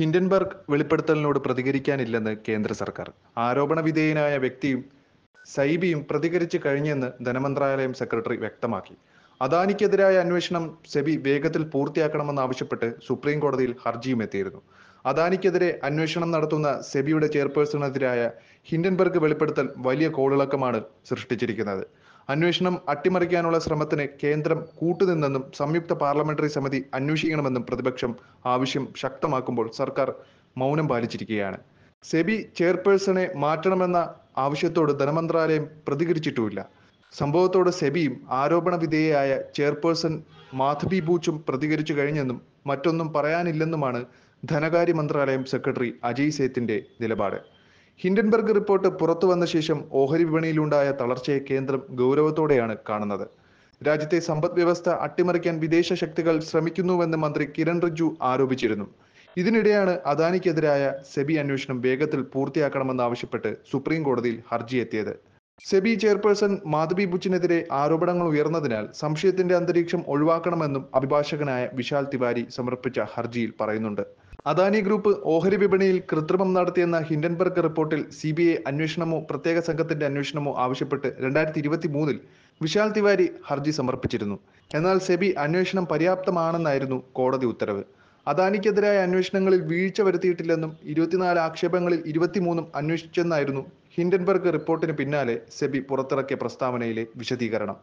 Hindenburg വെളിപ്പെടുത്തലിനോട് പ്രതികരിക്കാനില്ലെന്ന് കേന്ദ്ര സർക്കാർ ആരോപണ വിധേയനായ വ്യക്തിയും സൈബിയും പ്രതികരിച്ചു കഴിഞ്ഞെന്ന് ധനമന്ത്രാലയം സെക്രട്ടറി വ്യക്തമാക്കി അദാനിക്കെതിരായ അന്വേഷണം സെബി വേഗത്തിൽ പൂർത്തിയാക്കണമെന്നാവശ്യപ്പെട്ട് സുപ്രീം കോടതിയിൽ ഹർജിയും എത്തിയിരുന്നു അദാനിക്കെതിരെ അന്വേഷണം നടത്തുന്ന സെബിയുടെ ചെയർപേഴ്സണെതിരായ ഹിൻഡൻബർഗ് വെളിപ്പെടുത്തൽ വലിയ കോളിളക്കമാണ് സൃഷ്ടിച്ചിരിക്കുന്നത് അന്വേഷണം അട്ടിമറിക്കാനുള്ള ശ്രമത്തിന് കേന്ദ്രം കൂട്ടുനിന്നെന്നും സംയുക്ത പാർലമെന്ററി സമിതി അന്വേഷിക്കണമെന്നും പ്രതിപക്ഷം ആവശ്യം ശക്തമാക്കുമ്പോൾ സർക്കാർ മൗനം പാലിച്ചിരിക്കുകയാണ് സെബി ചെയർപേഴ്സണെ മാറ്റണമെന്ന ആവശ്യത്തോട് ധനമന്ത്രാലയം പ്രതികരിച്ചിട്ടുമില്ല സംഭവത്തോട് സെബിയും ആരോപണ വിധേയയായ ചെയർപേഴ്സൺ മാധബി ബൂച്ചും പ്രതികരിച്ചു കഴിഞ്ഞെന്നും മറ്റൊന്നും പറയാനില്ലെന്നുമാണ് ധനകാര്യ മന്ത്രാലയം സെക്രട്ടറി അജയ് സേത്തിന്റെ നിലപാട് ഹിൻഡൻബർഗ് റിപ്പോർട്ട് പുറത്തു വന്ന ശേഷം ഓഹരി വിപണിയിലുണ്ടായ തളർച്ചയെ കേന്ദ്രം ഗൗരവത്തോടെയാണ് കാണുന്നത് രാജ്യത്തെ സമ്പദ് വ്യവസ്ഥ അട്ടിമറിക്കാൻ വിദേശ ശക്തികൾ ശ്രമിക്കുന്നുവെന്ന് മന്ത്രി കിരൺ റിജു ആരോപിച്ചിരുന്നു ഇതിനിടെയാണ് അദാനിക്കെതിരായ സെബി അന്വേഷണം വേഗത്തിൽ പൂർത്തിയാക്കണമെന്നാവശ്യപ്പെട്ട് സുപ്രീം കോടതിയിൽ എത്തിയത് സെബി ചെയർപേഴ്സൺ മാധബി ബുച്ചിനെതിരെ ആരോപണങ്ങൾ ഉയർന്നതിനാൽ സംശയത്തിന്റെ അന്തരീക്ഷം ഒഴിവാക്കണമെന്നും അഭിഭാഷകനായ വിശാൽ തിവാരി സമർപ്പിച്ച ഹർജിയിൽ പറയുന്നുണ്ട് അദാനി ഗ്രൂപ്പ് ഓഹരി വിപണിയിൽ കൃത്രിമം നടത്തിയെന്ന ഹിൻഡൻബർഗ് റിപ്പോർട്ടിൽ സി ബി ഐ അന്വേഷണമോ പ്രത്യേക സംഘത്തിന്റെ അന്വേഷണമോ ആവശ്യപ്പെട്ട് രണ്ടായിരത്തി ഇരുപത്തി മൂന്നിൽ വിശാൽ തിവാരി ഹർജി സമർപ്പിച്ചിരുന്നു എന്നാൽ സെബി അന്വേഷണം പര്യാപ്തമാണെന്നായിരുന്നു കോടതി ഉത്തരവ് അദാനിക്കെതിരായ അന്വേഷണങ്ങളിൽ വീഴ്ച വരുത്തിയിട്ടില്ലെന്നും ഇരുപത്തിനാല് ആക്ഷേപങ്ങളിൽ ഇരുപത്തിമൂന്നും അന്വേഷിച്ചെന്നായിരുന്നു ഹിൻഡൻബർഗ് റിപ്പോർട്ടിന് പിന്നാലെ സെബി പുറത്തിറക്കിയ പ്രസ്താവനയിലെ വിശദീകരണം